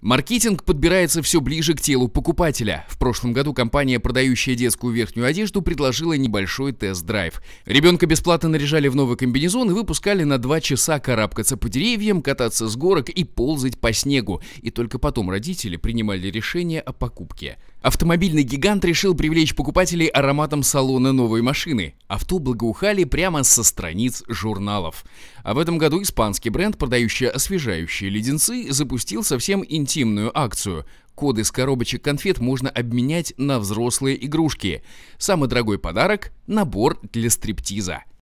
Маркетинг подбирается все ближе к телу покупателя. В прошлом году компания, продающая детскую верхнюю одежду, предложила небольшой тест-драйв. Ребенка бесплатно наряжали в новый комбинезон и выпускали на два часа карабкаться по деревьям, кататься с горок и ползать по снегу. И только потом родители принимали решение о покупке. Автомобильный гигант решил привлечь покупателей ароматом салона новой машины. Авто благоухали прямо со страниц журналов. А в этом году испанский бренд, продающий освежающие леденцы, запустил совсем интересный интимную акцию. Коды с коробочек конфет можно обменять на взрослые игрушки. Самый дорогой подарок – набор для стриптиза.